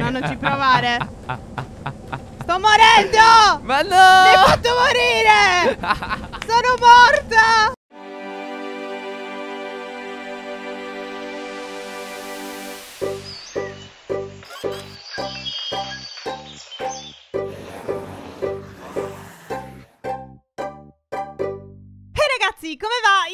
No, non ci provare. Sto morendo! Ma no! Mi hai fatto morire! Sono morta!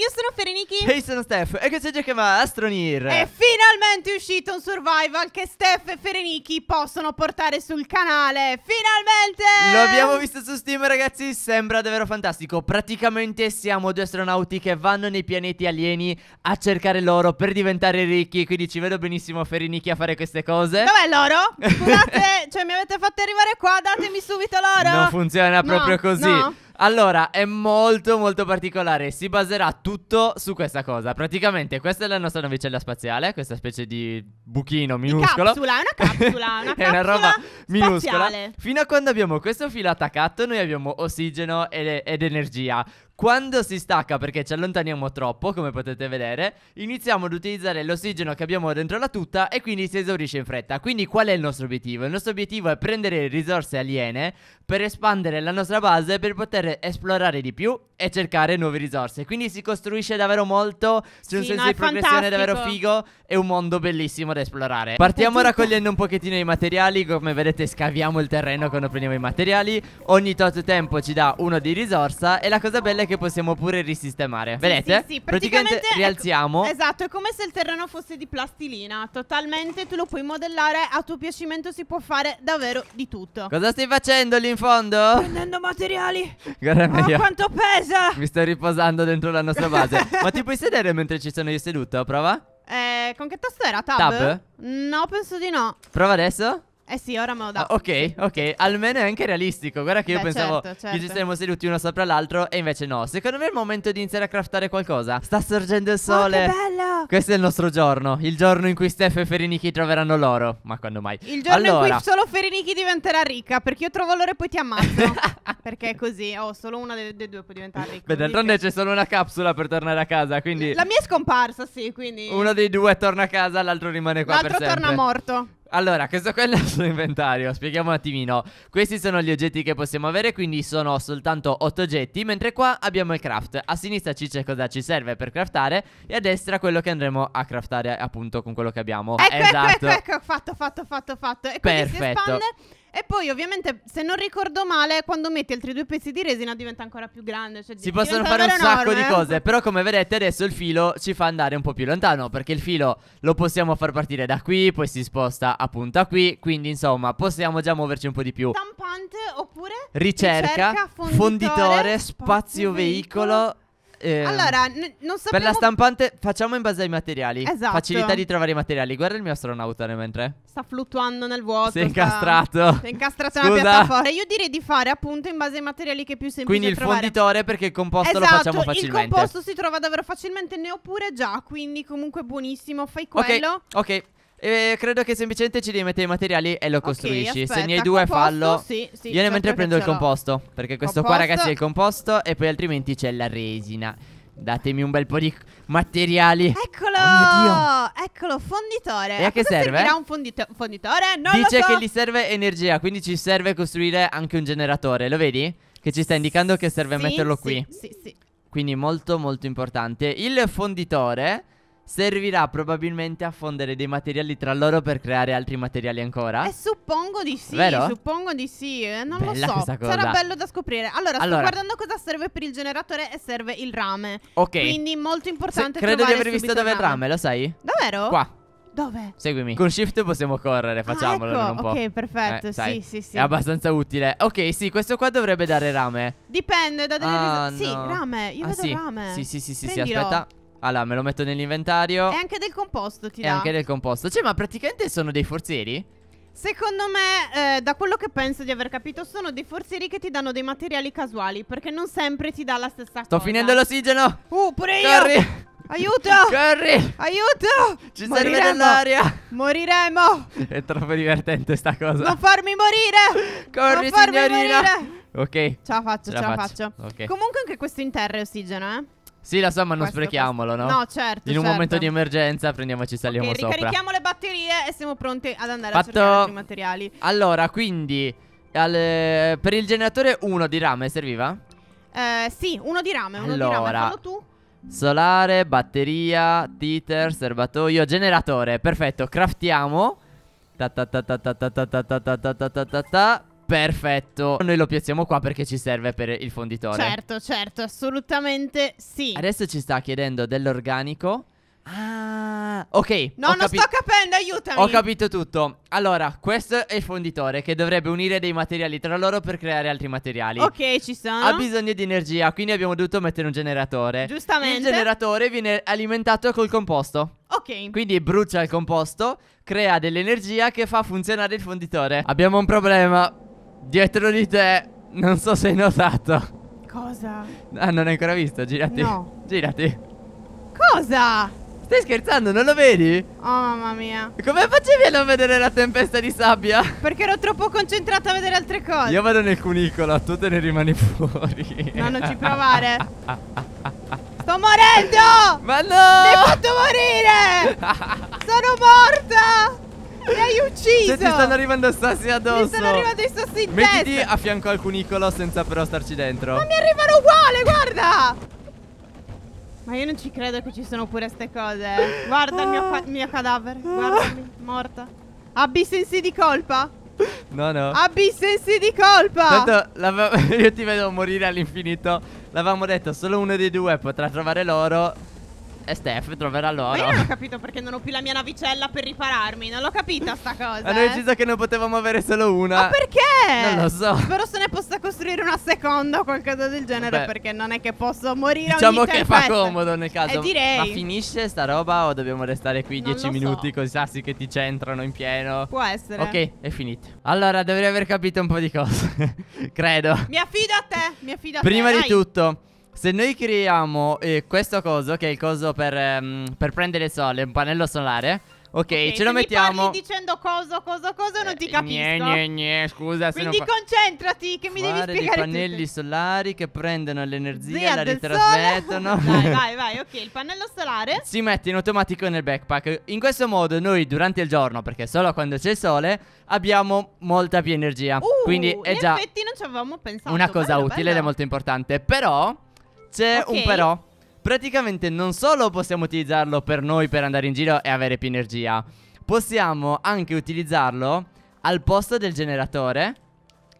Io sono Ferenichi. E io sono Steph. E questo giochiamo a Astronir. È finalmente uscito un survival che Steph e Ferenichi possono portare sul canale. Finalmente! Lo abbiamo visto su Steam, ragazzi. Sembra davvero fantastico. Praticamente siamo due astronauti che vanno nei pianeti alieni a cercare l'oro per diventare ricchi. Quindi ci vedo benissimo Ferenichi a fare queste cose. Dov'è l'oro? Scusate, cioè mi avete fatto arrivare qua. Datemi subito l'oro. Non funziona no, proprio così. No. Allora, è molto molto particolare, si baserà tutto su questa cosa. Praticamente questa è la nostra navicella spaziale, questa specie di buchino minuscolo. Capsula, è una capsula, una capsula è una roba spaziale. minuscola. Fino a quando abbiamo questo filo attaccato, noi abbiamo ossigeno ed, ed energia. Quando si stacca perché ci allontaniamo troppo, come potete vedere, iniziamo ad utilizzare l'ossigeno che abbiamo dentro la tuta e quindi si esaurisce in fretta. Quindi qual è il nostro obiettivo? Il nostro obiettivo è prendere risorse aliene per espandere la nostra base per poter esplorare di più e cercare nuove risorse. Quindi si costruisce davvero molto, c'è un sì, senso no, di progressione fantastico. davvero figo e un mondo bellissimo da esplorare. Partiamo raccogliendo un pochettino i materiali, come vedete scaviamo il terreno quando prendiamo i materiali, ogni tot tempo ci dà uno di risorsa e la cosa bella è che possiamo pure risistemare. Sì, Vedete? Sì, sì, praticamente, praticamente ecco, rialziamo. Ecco, esatto, è come se il terreno fosse di plastilina. Totalmente tu lo puoi modellare a tuo piacimento, si può fare davvero di tutto. Cosa stai facendo lì in fondo? Prendendo materiali. Guarda Oh, quanto pesa! Mi sto riposando dentro la nostra base. Ma ti puoi sedere mentre ci sono io seduto? Prova. Eh, con che tasto era? Tab? Tab? No, penso di no. Prova adesso. Eh sì, ora me lo dà. Ah, ok, ok, almeno è anche realistico. Guarda che io Beh, pensavo certo, certo. che ci saremmo seduti uno sopra l'altro e invece no. Secondo me è il momento di iniziare a craftare qualcosa. Sta sorgendo il oh, sole. Oh, che bello! Questo è il nostro giorno, il giorno in cui Steph e Ferinichi troveranno l'oro. Ma quando mai? Il giorno allora... in cui solo Ferinichi diventerà ricca, perché io trovo l'oro e poi ti ammazzo. perché è così, oh, solo una delle, delle due può diventare ricca. Beh, d'altronde c'è solo una capsula per tornare a casa, quindi... La mia è scomparsa, sì, quindi... Uno dei due torna a casa, l'altro rimane qua L'altro torna morto. Allora, questo qua è il nostro inventario, spieghiamo un attimino. Questi sono gli oggetti che possiamo avere, quindi sono soltanto 8 oggetti, mentre qua abbiamo il craft. A sinistra ci c'è cosa ci serve per craftare e a destra quello che andremo a craftare appunto con quello che abbiamo. Ecco, ecco esatto. Ecco, ecco, ecco, fatto, fatto, fatto, fatto. E Perfetto. E poi, ovviamente, se non ricordo male, quando metti altri due pezzi di resina diventa ancora più grande. Cioè si possono fare un sacco di cose. Però, come vedete, adesso il filo ci fa andare un po' più lontano. Perché il filo lo possiamo far partire da qui, poi si sposta appunto a qui. Quindi, insomma, possiamo già muoverci un po' di più. Stampante oppure ricerca, ricerca fonditore, fonditore, spazio, spazio veicolo, veicolo eh, allora, n- non sapevo... Per la stampante facciamo in base ai materiali. Esatto. Facilità di trovare i materiali. Guarda il mio astronauta mentre. Sta fluttuando nel vuoto. Si è incastrato. Sta... Si è incastrato nella piattaforma. Io direi di fare appunto in base ai materiali che è più semplici Quindi il trovare. fonditore perché il composto esatto, lo facciamo facilmente. il composto si trova davvero facilmente. Ne ho pure già, quindi comunque buonissimo. Fai quello. Ok, ok. E credo che semplicemente ci devi mettere i materiali e lo costruisci. Okay, Se ne hai due, composto, fallo. Sì, sì, Io ne mentre prendo il composto. Perché questo composto. qua, ragazzi, è il composto. E poi altrimenti c'è la resina. Datemi un bel po' di materiali. Eccolo! Oh Eccolo, fonditore. E a, a che serve? Servirà un fondito fonditore? Non Dice so. che gli serve energia, quindi ci serve costruire anche un generatore. Lo vedi? Che ci sta indicando che serve sì, metterlo qui. Sì, sì, sì. Quindi molto molto importante. Il fonditore servirà probabilmente a fondere dei materiali tra loro per creare altri materiali ancora. Eh, suppongo di sì, Vero? suppongo di sì, eh, non Bella lo so. Sarà bello da scoprire. Allora, allora, sto guardando cosa serve per il generatore e serve il rame. Ok. Quindi molto importante Se, Credo di aver visto dove è il rame, lo sai? Davvero? Qua. Dove? Seguimi. Con shift possiamo correre, ah, facciamolo ah, ecco. Ok, perfetto. Eh, sì, sì, sì. È abbastanza utile. Ok, sì, questo qua dovrebbe dare rame. Dipende da delle ah, no. Sì, rame. Io ah, vedo sì. rame. Sì, sì, sì, sì, sì aspetta. Allora, me lo metto nell'inventario. E anche del composto ti dà. E anche del composto. Cioè, ma praticamente sono dei forzieri? Secondo me, eh, da quello che penso di aver capito, sono dei forzieri che ti danno dei materiali casuali, perché non sempre ti dà la stessa Sto cosa. Sto finendo l'ossigeno! Uh, pure io! Corri! Aiuto! Corri! Aiuto! Ci Moriremo. serve dell'aria! Moriremo! È troppo divertente sta cosa. Non farmi morire! Corri, non farmi signorina! Morire. Ok. Ce la faccio, ce, ce la faccio. faccio. Okay. Comunque anche questo in terra è ossigeno, eh? Sì, la somma non questo, sprechiamolo, questo. no? No, certo. In un certo. momento di emergenza prendiamoci saliamo okay, sopra. Ricarichiamo le batterie e siamo pronti ad andare Fatto... a cercare altri materiali. Allora, quindi al, per il generatore uno di rame serviva? Eh, sì, uno di rame, uno allora, di rame. Fallo tu. Solare, batteria, titer, serbatoio, generatore. Perfetto, craftiamo. ta ta ta ta ta ta ta ta ta ta Perfetto, noi lo piazziamo qua perché ci serve per il fonditore Certo, certo, assolutamente sì Adesso ci sta chiedendo dell'organico Ah, ok No, non sto capendo, aiutami Ho capito tutto Allora, questo è il fonditore che dovrebbe unire dei materiali tra loro per creare altri materiali Ok, ci sono Ha bisogno di energia, quindi abbiamo dovuto mettere un generatore Giustamente Il generatore viene alimentato col composto Ok Quindi brucia il composto, crea dell'energia che fa funzionare il fonditore Abbiamo un problema Dietro di te, non so se hai notato. Cosa? Ah, non hai ancora visto, girati. No. Girati. Cosa? Stai scherzando, non lo vedi? Oh mamma mia. Come facevi a non vedere la tempesta di sabbia? Perché ero troppo concentrata a vedere altre cose. Io vado nel cunicolo, tu te ne rimani fuori. No, non ci provare. Sto morendo! Ma no! Mi hai fatto morire! Sono morta! Mi hai ucciso! Se ti stanno arrivando sassi addosso! Mi stanno arrivando i sassi in Mettiti testa. a fianco al cunicolo senza però starci dentro. Ma mi arrivano uguale, guarda! Ma io non ci credo che ci sono pure queste cose. Eh. Guarda il mio, ca mio cadavere, guardami, morta. Abbi sensi di colpa? No, no. Abbi sensi di colpa. Tanto, io ti vedo morire all'infinito. L'avevamo detto, solo uno dei due potrà trovare l'oro e Steph troverà loro. Ma io non ho capito perché non ho più la mia navicella per ripararmi. Non l'ho capita sta cosa. Hanno eh. deciso che non potevamo avere solo una. Ma perché? Non lo so. Spero se ne possa costruire una seconda o qualcosa del genere. Beh. Perché non è che posso morire Diciamo che fa comodo nel caso. Eh, direi. Ma finisce sta roba o dobbiamo restare qui non dieci minuti so. con i sassi che ti centrano in pieno? Può essere. Ok, è finito. Allora, dovrei aver capito un po' di cose. Credo. Mi affido a te. Mi affido a Prima te. Prima di Dai. tutto. Se noi creiamo eh, questo coso, che è il coso per, ehm, per prendere sole, un pannello solare. Ok, okay ce lo mettiamo. Ma Mi dicendo coso, coso, coso, non ti eh, capisco. Gne, gne, gne, scusa. Quindi concentrati, che mi devi spiegare. Dei pannelli tutto. solari che prendono l'energia, e la ritrasmettono. vai, vai, vai. Ok, il pannello solare si mette in automatico nel backpack. In questo modo, noi durante il giorno, perché solo quando c'è il sole, abbiamo molta più energia. Uh, Quindi è eh, in già. In effetti, non ci avevamo pensato. Una cosa bello, utile bello. ed è molto importante. Però. C'è okay. un però. Praticamente non solo possiamo utilizzarlo per noi per andare in giro e avere più energia, possiamo anche utilizzarlo al posto del generatore.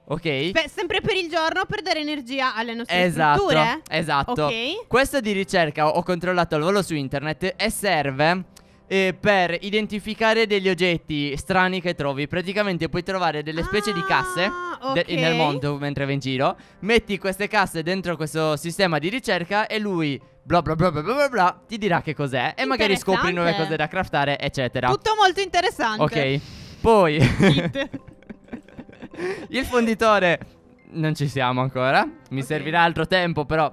Ok. Beh, sempre per il giorno per dare energia alle nostre esatto, strutture. Esatto. Ok. Questo di ricerca ho controllato al volo su internet e serve eh, per identificare degli oggetti strani che trovi. Praticamente puoi trovare delle specie ah, di casse ah, de nel mondo mentre vai in giro. Metti queste casse dentro questo sistema di ricerca e lui bla bla bla bla bla bla ti dirà che cos'è e magari scopri nuove cose da craftare, eccetera. Tutto molto interessante. Ok. Poi Il fonditore non ci siamo ancora. Mi okay. servirà altro tempo, però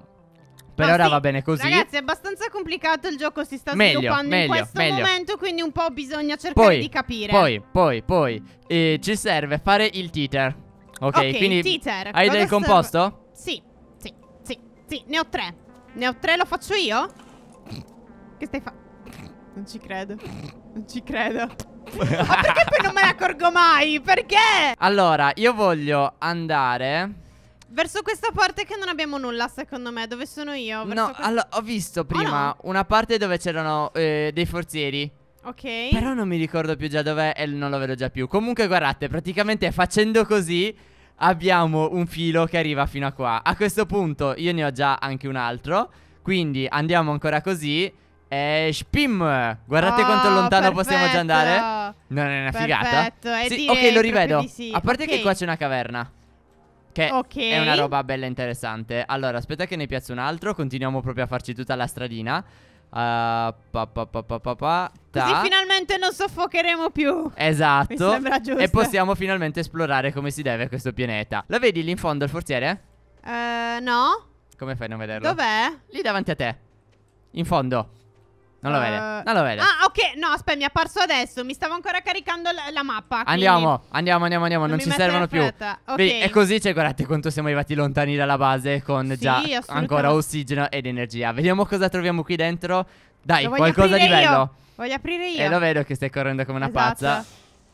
per Ma ora sì, va bene così. Ragazzi, è abbastanza complicato il gioco, si sta meglio, sviluppando meglio, in questo meglio. momento, quindi un po' bisogna cercare poi, di capire. Poi, poi, poi, eh, ci serve fare il teater. Ok, okay quindi teater. hai Cosa del composto? Sì, sì, sì, sì, ne ho tre. Ne ho tre, lo faccio io? Che stai facendo? Non ci credo, non ci credo. Ma perché poi non me ne accorgo mai? Perché? Allora, io voglio andare Verso questa parte che non abbiamo nulla, secondo me. Dove sono io? Verso no, questa... allora, ho visto oh, prima oh, no. una parte dove c'erano eh, dei forzieri. Ok. Però non mi ricordo più già dov'è e non lo vedo già più. Comunque, guardate, praticamente facendo così abbiamo un filo che arriva fino a qua. A questo punto io ne ho già anche un altro. Quindi andiamo ancora così. E spim! Guardate oh, quanto lontano perfetto. possiamo già andare. Non è una perfetto. figata. Sì, ok, lo rivedo. Sì. A parte okay. che qua c'è una caverna. Che okay. è una roba bella interessante. Allora, aspetta che ne piazzo un altro. Continuiamo proprio a farci tutta la stradina. Uh, pa, pa, pa, pa, pa, pa, ta. Così finalmente non soffocheremo più. Esatto. Mi sembra giusto. E possiamo finalmente esplorare come si deve questo pianeta. La vedi lì in fondo il forziere? Uh, no. Come fai a non vederlo? Dov'è? Lì davanti a te. In fondo. Non lo uh, vede. Eh, non lo vede. Ah, ok. No, aspetta, mi è apparso adesso. Mi stavo ancora caricando la, la mappa. Andiamo, andiamo, andiamo, andiamo. Non, non ci servono più. Okay. Vedi, e così, cioè, guardate quanto siamo arrivati lontani dalla base con sì, già ancora ossigeno ed energia. Vediamo cosa troviamo qui dentro. Dai, qualcosa di bello. Io. Voglio aprire eh, io. E lo vedo che stai correndo come una esatto. pazza.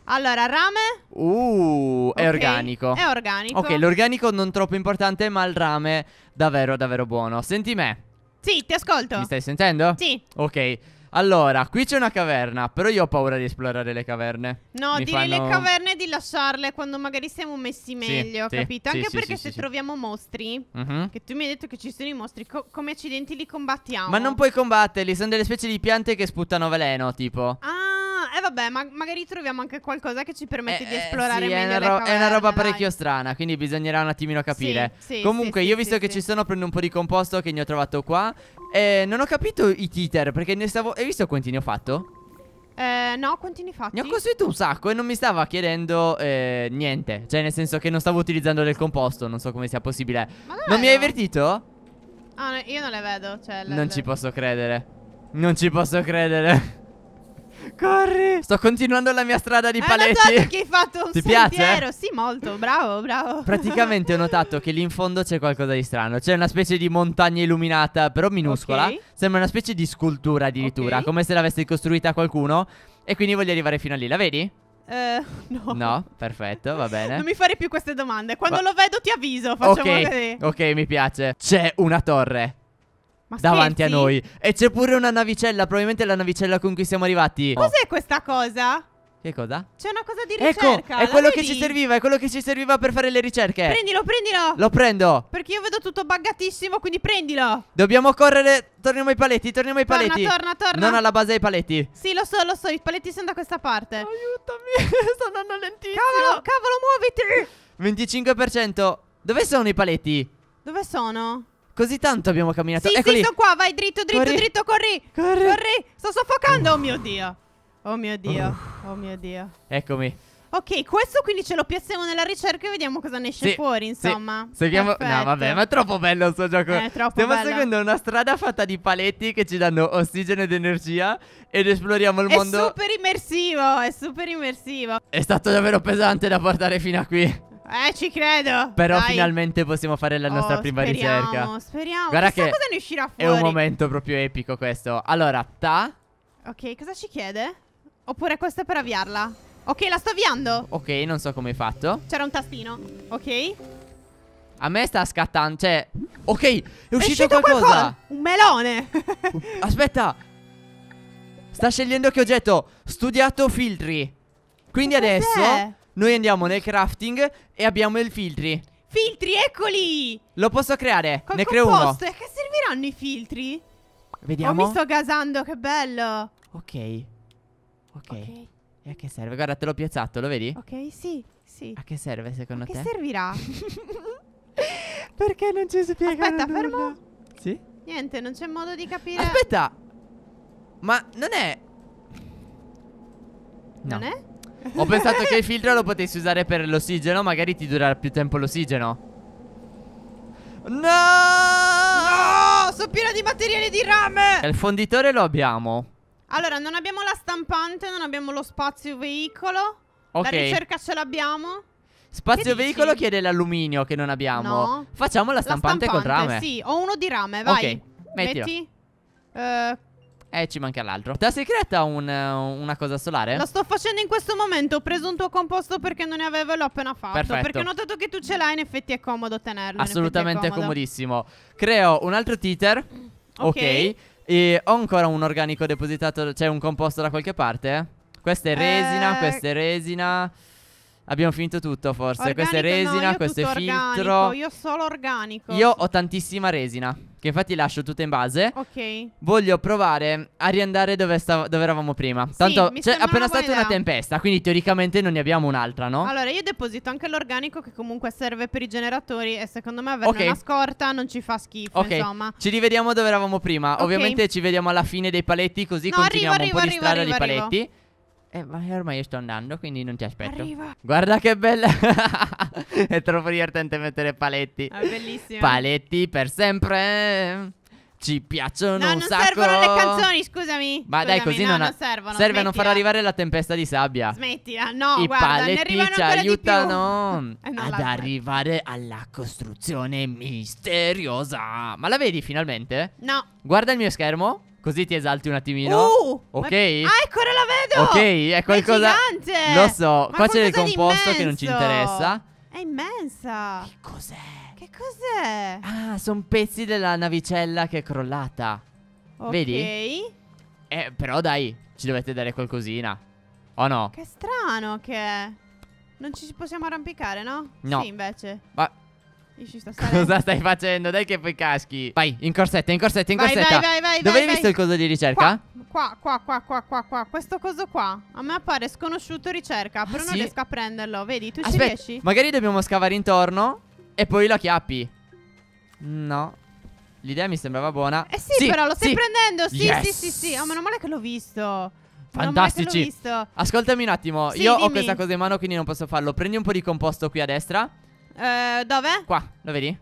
Allora, rame. Uh, okay. è organico. È organico. Ok, l'organico non troppo importante, ma il rame davvero, davvero buono. Senti me. Sì, ti ascolto. Mi stai sentendo? Sì. Ok. Allora, qui c'è una caverna, però io ho paura di esplorare le caverne. No, Mi dire fanno... le caverne e di lasciarle quando magari siamo messi meglio, sì, capito? Sì, Anche sì, perché se troviamo mostri, uh mhm. -huh. che tu mi hai detto che ci sono i mostri, co come accidenti li combattiamo? Ma non puoi combatterli, sono delle specie di piante che sputtano veleno, tipo. Ah! e eh vabbè, ma magari troviamo anche qualcosa che ci permette eh, di eh, esplorare sì, meglio. È una, ro- caverne, è una roba parecchio strana, quindi bisognerà un attimino capire. Sì, sì, Comunque, io visto che ci sono, prendo un po' di composto che ne ho trovato qua. Eh, non ho capito i titer, perché ne stavo. Hai visto quanti ne ho fatto? Eh, no, continui fatti. Ne ho costruito un sacco e non mi stava chiedendo eh, niente. Cioè, nel senso che non stavo utilizzando del composto. Non so come sia possibile. Ma non mi hai avvertito? Ah, no, io non le vedo. Cioè, le non le... ci posso credere. Non ci posso credere. Corri. Sto continuando la mia strada di eh, paletti. Ma che hai fatto un Ti eh? sentiero. Piace? Sì, molto. Bravo, bravo. Praticamente ho notato che lì in fondo c'è qualcosa di strano. C'è una specie di montagna illuminata, però minuscola. Okay. Sembra una specie di scultura addirittura, okay. come se l'avesse costruita qualcuno. E quindi voglio arrivare fino a lì. La vedi? Uh, no. no. perfetto, va bene. Non mi fare più queste domande. Quando va lo vedo ti avviso. Facciamo okay, così. Ok, mi piace. C'è una torre. Ma davanti scherzi? a noi. E c'è pure una navicella, probabilmente la navicella con cui siamo arrivati. Cos'è oh. questa cosa? Che cosa? C'è una cosa di ecco, ricerca. Ecco, è quello vedi? che ci serviva, è quello che ci serviva per fare le ricerche. Prendilo, prendilo. Lo prendo. Perché io vedo tutto buggatissimo, quindi prendilo. Dobbiamo correre. Torniamo ai paletti, torniamo ai torna, paletti. Torna, torna, Non alla base dei paletti. Sì, lo so, lo so, i paletti sono da questa parte. Aiutami, sto andando lentissimo. Cavolo, cavolo, muoviti. 25%. Dove sono i paletti? Dove sono? Così tanto abbiamo camminato. Sì, Eccoli. sì, sono qua. Vai dritto, dritto, corri. dritto, corri. corri. Corri. Sto soffocando. Oh mio Dio. Oh mio Dio. Oh mio Dio. Eccomi. Ok, questo quindi ce lo piazziamo nella ricerca e vediamo cosa ne esce sì, fuori, insomma. Sì. Seguiamo... No, vabbè, ma è troppo bello questo gioco. Eh, è troppo Stiamo bello. seguendo una strada fatta di paletti che ci danno ossigeno ed energia ed esploriamo il è mondo. È super immersivo, è super immersivo. È stato davvero pesante da portare fino a qui. Eh, ci credo. Però Dai. finalmente possiamo fare la nostra oh, prima speriamo, ricerca. Speriamo, Guarda Chissà che cosa ne uscirà fuori. È un momento proprio epico questo. Allora, ta. Ok, cosa ci chiede? Oppure questo è per avviarla. Ok, la sto avviando. Ok, non so come hai fatto. C'era un tastino. Ok. A me sta scattando, cioè... Ok, è uscito, è uscito qualcosa. qualcosa. Un melone. Aspetta. Sta scegliendo che oggetto. Studiato filtri. Quindi adesso... Noi andiamo nel crafting e abbiamo i filtri Filtri, eccoli! Lo posso creare, Col ne creo uno Che serviranno i filtri? Vediamo oh, mi sto gasando, che bello Ok Ok, okay. E a che serve? Guarda, te l'ho piazzato, lo vedi? Ok, sì, sì A che serve secondo a te? che servirà? Perché non ci spiegano Aspetta, nulla. fermo Sì? Niente, non c'è modo di capire Aspetta Ma non è No. Non è? Ho pensato che il filtro lo potessi usare per l'ossigeno, magari ti durerà più tempo l'ossigeno. No! no! Sono piena di materiale di rame! Il fonditore lo abbiamo. Allora, non abbiamo la stampante, non abbiamo lo spazio veicolo. Okay. La ricerca ce l'abbiamo. Spazio veicolo chiede l'alluminio che non abbiamo. No. Facciamo la stampante, la stampante, con rame. Sì, ho uno di rame, vai. Ok, mettilo. Metti. Uh, eh, ci manca l'altro. Te la sei creata un, eh, una cosa solare? La sto facendo in questo momento. Ho preso un tuo composto perché non ne avevo e l'ho appena fatto. Perfetto. Perché ho notato che tu ce l'hai, in effetti è comodo tenerlo. Assolutamente comodo. comodissimo. Creo un altro titer. Ok. okay. E ho ancora un organico depositato, c'è cioè un composto da qualche parte? Questa è eh, resina, eh... questa è resina. Abbiamo finito tutto forse. Organico, questa è resina, no, questo è filtro. Organico, io solo organico. Io ho tantissima resina. Che infatti lascio tutte in base. Ok. Voglio provare a riandare dove, stav- dove eravamo prima. Tanto mi c'è cioè, sembra appena una buona stata una tempesta, quindi teoricamente non ne abbiamo un'altra, no? Allora, io deposito anche l'organico che comunque serve per i generatori e secondo me averne Ok. una scorta non ci fa schifo, ok, insomma. ci rivediamo dove eravamo prima. Ok. Ovviamente ci vediamo alla fine dei paletti, così No, continuiamo arrivo, un po' di strada arrivo, dei arrivo. Eh, ma ormai io sto andando, quindi non ti aspetto. Arriva. Guarda che bella. è troppo divertente mettere paletti. È ah, bellissimo. Paletti per sempre. Ci piacciono no, un sacco. No, non servono le canzoni, scusami. Ma scusami, dai, così no, non, non servono. Serve a non far arrivare la tempesta di sabbia. Smettila, no, I guarda, paletti ci aiutano eh, ad arrivare alla costruzione misteriosa. Ma la vedi finalmente? No. Guarda il mio schermo. Così ti esalti un attimino. Uh, ok. Ma... Ah, eccola la vedo. Ok, è qualcosa. È gigante. Lo so. Ma qua c'è del composto che non ci interessa. È immensa. Che cos'è? Che cos'è? Ah, sono pezzi della navicella che è crollata. Ok. Vedi? Eh, però dai, ci dovete dare qualcosina. O no? Che strano che. Non ci possiamo arrampicare, no? No. Sì, invece. Ma ci sto Cosa stai facendo? Dai che poi caschi. Vai, in corsetta, in corsetta, in corsetta. Vai, vai, vai. Dove hai visto il coso di ricerca? Qua, qua, qua, qua, qua, qua. Questo coso qua. A me appare sconosciuto ricerca, ah, però sì? non riesco a prenderlo. Vedi, tu Aspetta, ci riesci? Magari dobbiamo scavare intorno e poi lo chiappi. No. L'idea mi sembrava buona. Eh sì, sì però lo stai sì. prendendo. Sì, yes. sì, sì, sì. Oh, meno male che l'ho visto. Fantastici. Ascoltami un attimo. Sì, Io dimmi. ho questa cosa in mano, quindi non posso farlo. Prendi un po' di composto qui a destra. Eh, dove? Qua, lo vedi?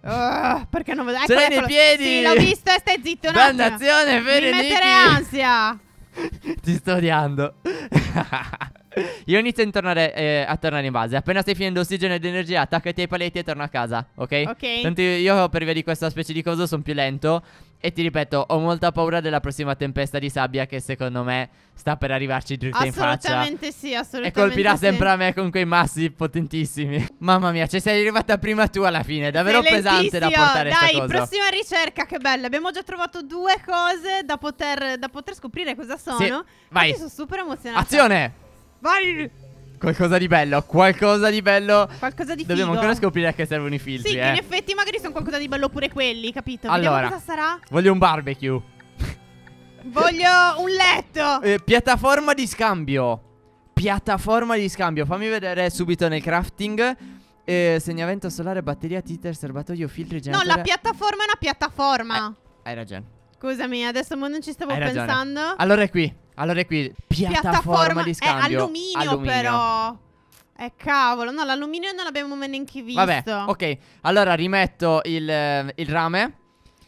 Uh, perché non vedo? Ecco, Ce l'hai nei piedi! Sì, l'ho visto e stai zitto un attimo. Dannazione, Fereniki! Mi mettere ansia! Ti sto odiando. Io inizio a tornare, eh, a tornare in base. Appena stai finendo ossigeno ed energia, attaccati ai paletti e torna a casa, ok? Ok. Tanto io, io per via di questa specie di cosa sono più lento. E ti ripeto, ho molta paura della prossima tempesta di sabbia che secondo me sta per arrivarci dritta in faccia. Assolutamente sì, assolutamente E colpirà sì. sempre a me con quei massi potentissimi. Mamma mia, ci cioè, sei arrivata prima tu alla fine, davvero pesante da portare Dai, Dai, prossima ricerca, che bella. Abbiamo già trovato due cose da poter, da poter scoprire cosa sono. Sì, vai. Io sono super emozionata. Azione! Vai! Qualcosa di bello, qualcosa di bello. Qualcosa di Dobbiamo ancora scoprire a che servono i filtri. Sì, eh. in effetti magari sono qualcosa di bello pure quelli, capito? Allora, Vediamo cosa sarà. Voglio un barbecue. Voglio un letto. Eh, piattaforma di scambio. Piattaforma di scambio. Fammi vedere subito nel crafting. Eh, segnamento solare, batteria, titer, serbatoio, filtri, generatore. No, la piattaforma è una piattaforma. Eh, hai ragione. Scusami, adesso non ci stavo pensando. Allora è qui. Allora è qui piattaforma, piattaforma di scambio. È alluminio, alluminio. però. Eh cavolo, no, l'alluminio non l'abbiamo neanche visto. Vabbè, ok. Allora rimetto il, eh, il rame.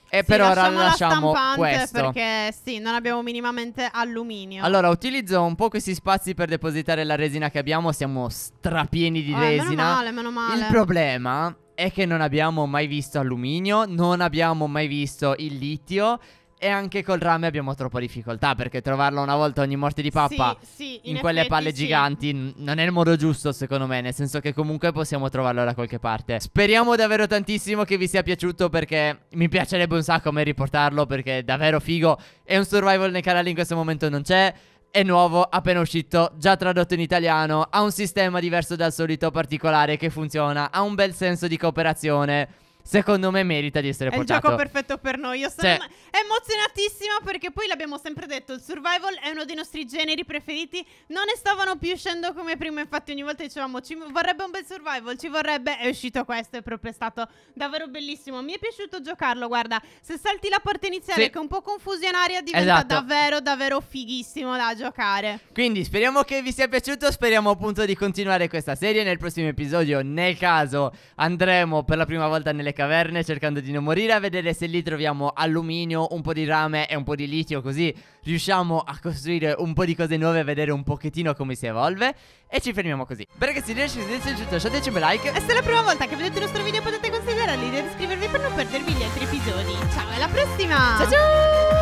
E sì, per ora lasciamo la questo perché sì, non abbiamo minimamente alluminio. Allora, utilizzo un po' questi spazi per depositare la resina che abbiamo, siamo strapieni di oh, resina. Meno male, meno male. Il problema è che non abbiamo mai visto alluminio, non abbiamo mai visto il litio e anche col rame abbiamo troppa difficoltà perché trovarlo una volta ogni morte di pappa sì, sì, in, in quelle palle sì. giganti non è il modo giusto secondo me, nel senso che comunque possiamo trovarlo da qualche parte. Speriamo davvero tantissimo che vi sia piaciuto perché mi piacerebbe un sacco a me riportarlo perché è davvero figo. È un survival nel canale in questo momento non c'è è nuovo, appena uscito, già tradotto in italiano, ha un sistema diverso dal solito particolare che funziona, ha un bel senso di cooperazione secondo me merita di essere è portato. È il gioco perfetto per noi. Io sono cioè, emozionatissima perché poi l'abbiamo sempre detto, il survival è uno dei nostri generi preferiti. Non ne stavano più uscendo come prima, infatti ogni volta dicevamo ci vorrebbe un bel survival, ci vorrebbe, è uscito questo, è proprio stato davvero bellissimo. Mi è piaciuto giocarlo, guarda, se salti la parte iniziale sì. che è un po' confusionaria diventa esatto. davvero davvero fighissimo da giocare. Quindi speriamo che vi sia piaciuto, speriamo appunto di continuare questa serie nel prossimo episodio. Nel caso andremo per la prima volta nelle caverne cercando di non morire a vedere se lì troviamo alluminio, un po' di rame e un po' di litio così riusciamo a costruire un po' di cose nuove e vedere un pochettino come si evolve e ci fermiamo così. Beh ragazzi, se vi il piaciuto lasciateci un bel like e se è la prima volta che vedete il nostro video potete considerare di iscrivervi per non perdervi gli altri episodi. Ciao, e alla prossima! Ciao ciao!